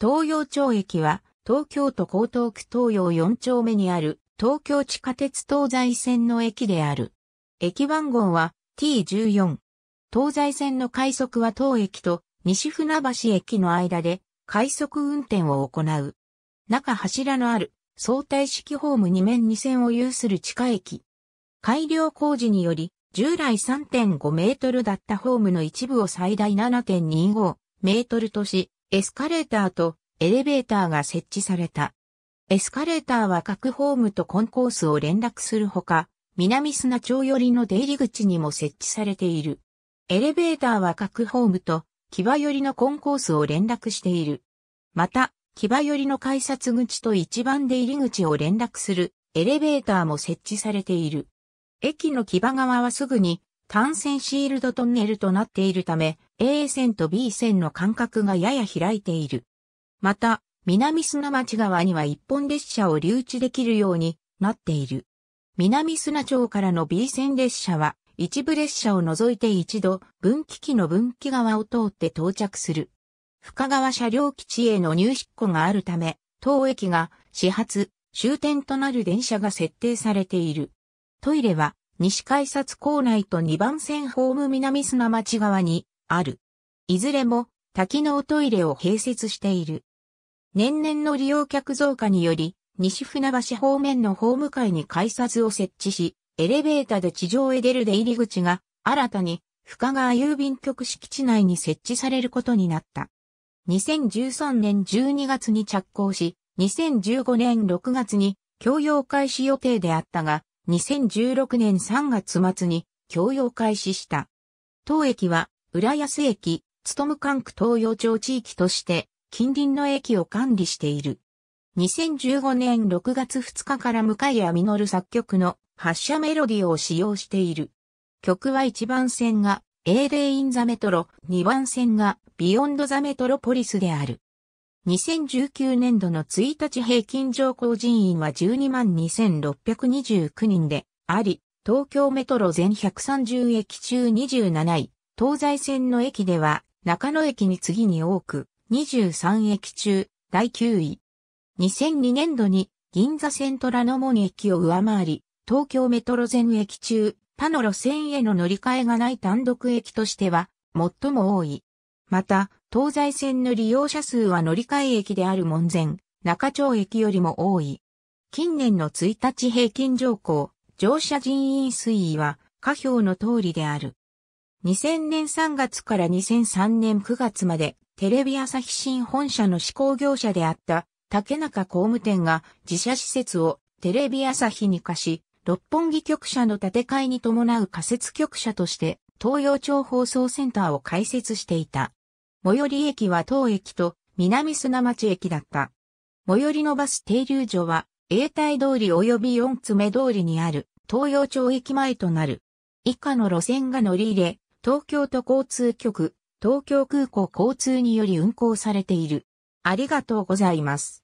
東洋町駅は、東京都江東区東洋4丁目にある、東京地下鉄東西線の駅である。駅番号は T14。東西線の快速は当駅と西船橋駅の間で快速運転を行う。中柱のある相対式ホーム2面2線を有する地下駅。改良工事により、従来3.5メートルだったホームの一部を最大7.25メートルとし、エスカレーターとエレベーターが設置された。エスカレーターは各ホームとコンコースを連絡するほか、南砂町寄りの出入り口にも設置されている。エレベーターは各ホームと木場寄りのコンコースを連絡している。また、木場寄りの改札口と一番出入り口を連絡するエレベーターも設置されている。駅の木場側はすぐに単線シールドトンネルとなっているため、A 線と B 線の間隔がやや開いている。また、南砂町側には一本列車を留置できるようになっている。南砂町からの B 線列車は、一部列車を除いて一度、分岐機の分岐側を通って到着する。深川車両基地への入出庫があるため、当駅が始発、終点となる電車が設定されている。トイレは西改札構内と2番線ホーム南砂町側にある。いずれも多機能トイレを併設している。年々の利用客増加により、西船橋方面のホーム階に改札を設置し、エレベーターで地上へ出る出入り口が、新たに深川郵便局敷地内に設置されることになった。2013年12月に着工し、2015年6月に共用開始予定であったが、2016年3月末に供用開始した。当駅は、浦安駅、勤管区東洋町地域として、近隣の駅を管理している。2015年6月2日から向谷実作曲の発車メロディを使用している。曲は1番線が A レインザメトロ、2番線がビヨンドザメトロポリスである。2019年度の1日平均乗降人員は122,629人であり、東京メトロ全130駅中27位、東西線の駅では中野駅に次に多く、23駅中第9位。2002年度に銀座線虎ノ門駅を上回り、東京メトロ全駅中、他の路線への乗り換えがない単独駅としては、最も多い。また、東西線の利用者数は乗り換え駅である門前、中町駅よりも多い。近年の1日平均乗降、乗車人員推移は、下表の通りである。2000年3月から2003年9月まで、テレビ朝日新本社の施行業者であった、竹中工務店が自社施設をテレビ朝日に貸し、六本木局舎の建て替えに伴う仮設局舎として、東洋町放送センターを開設していた。最寄り駅は当駅と南砂町駅だった。最寄りのバス停留所は、永代通り及び四つ目通りにある東洋町駅前となる。以下の路線が乗り入れ、東京都交通局、東京空港交通により運行されている。ありがとうございます。